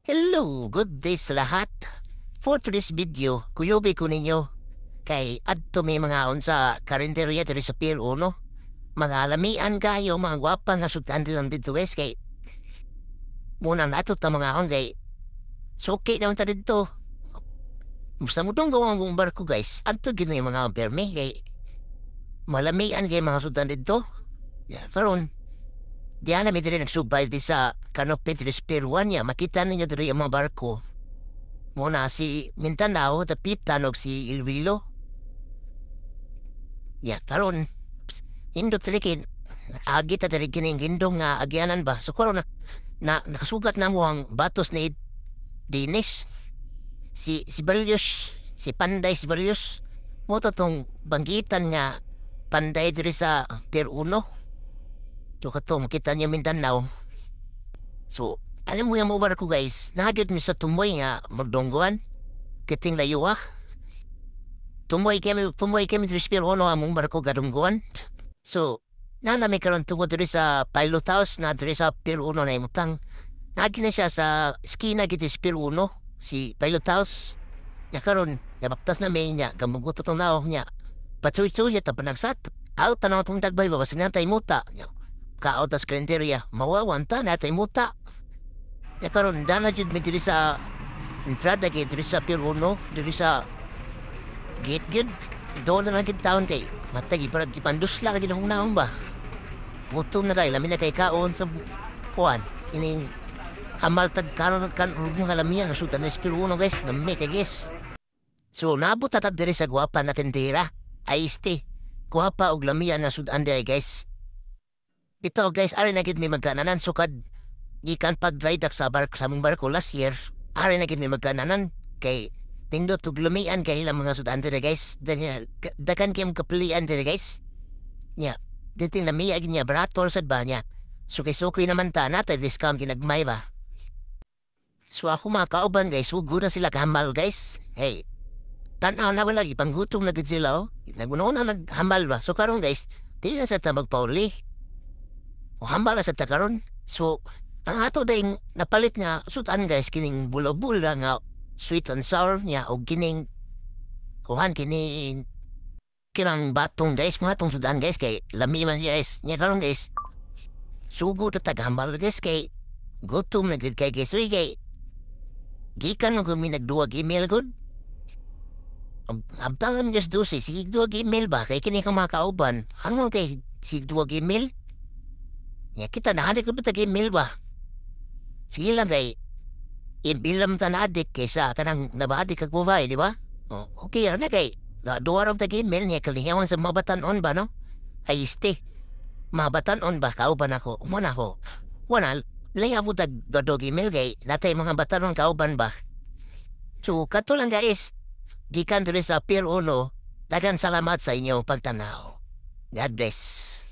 Hello, good day sa lahat. For today's video, kuyubi ko ninyo kay adto may mga sa karinderya diri sa Pier 1. Mangalamian kayo mga gwapa nga sultan din dito guys kay muna nato ta mga on kay suki so, naman ta dito. Musta mo tong gawang buong barko guys? Adto gino yung mga perme kay malamian kay mga sultan dito. Yeah, karon di na mi diri nagsubay di sa kanupit res ya makita ninyo diri ang mga barko muna si Mindanao tapitan og si Ilwilo. ya karon hindi trikin agita ta diri kining gindong nga agyanan ba so karon na, na nakasugat na mo ang batos ni Dinis si si Berlius si Panday si Berlius mo to tong banggitan nga Panday diri sa Peruno So katong kita niya Mindanao So, alam mo yung mga ko guys, nagagad mi sa tumoy nga magdongguan. Kiting layo ha. Ah. Tumoy kami, tumoy kami trispil ono among ko gadungguan. So, na nami karon tungod diri sa pilot house na diri sa pier uno na imutang. Nagi na siya sa skina giti sa pier uno, si pilot house. Nya karon, nabaktas na may niya, gamugutot ang naong niya. Patsuy-tsuy siya tapanagsat. Out na naman pong tagbay, babasag na tayo muta. Kaotas kalendarya, mawawan ta na tayo muta. Ya eh, karon dana jud mi diri sa entrada kay diri sa Pier 1, diri sa gate gid. Do na lang town taon kay matagi para pandus la kay naon ba. Gutom na kay lamin na kay kaon sa kuan. Ining amaltag karon kan urbo nga lamian nga sultan sa Pier 1 guys, na may kay guys. So nabot tatad diri sa guapa na tindera. Aiste. Guapa og lamian nga sud diri guys. Bitaw guys, ari na gid mi magkananan sukad. So, gikan pag dak sa bark sa mong barko last year ari na gid mi magkananan kay tindot og lumian kay ilang mga sudante ra guys dahil dakan kay kapulian dere guys nya dating na gid niya barator sad ba niya suki-suki naman ta nata discount ginagmay ba So ako mga kauban guys, hugo na sila kahamal guys. Hey, tanaw na wala, ipanggutom na sila oh. Nagunoon na naghamal ba. So karon guys, di na sa ta magpauli. O hamal na sa ta karon. So, ang ato dahing napalit nga sutan guys kining bula nga sweet and sour niya o kining kuhan kini kinang batong guys mga tong sudan guys kay lami man siya guys niya karon guys sugo ta tagambal guys kay gutom na gud kay guys uy kay gikan mo gumi nagduwa email gud abtangan guys do si sige duwag email ba kay kini ka makauban ano kay sige duwag email niya kita nahalik ko ba tag email ba Sige lang kay, inbilam ta na adik kaysa kanang nabadik kag bubay, di ba? Oh, okay ano na kay, da duwar of the game mel niya kalingawan sa mabatanon ba no? Ay Mabatan mabatanon ba kauban ako? Muna ho, wanal, lang ako tag dodogi mel kay, natay mga batanon kauban ba? So, kato lang guys, gikan sa Pier Uno, dagan salamat sa inyo pagtanaw. God bless.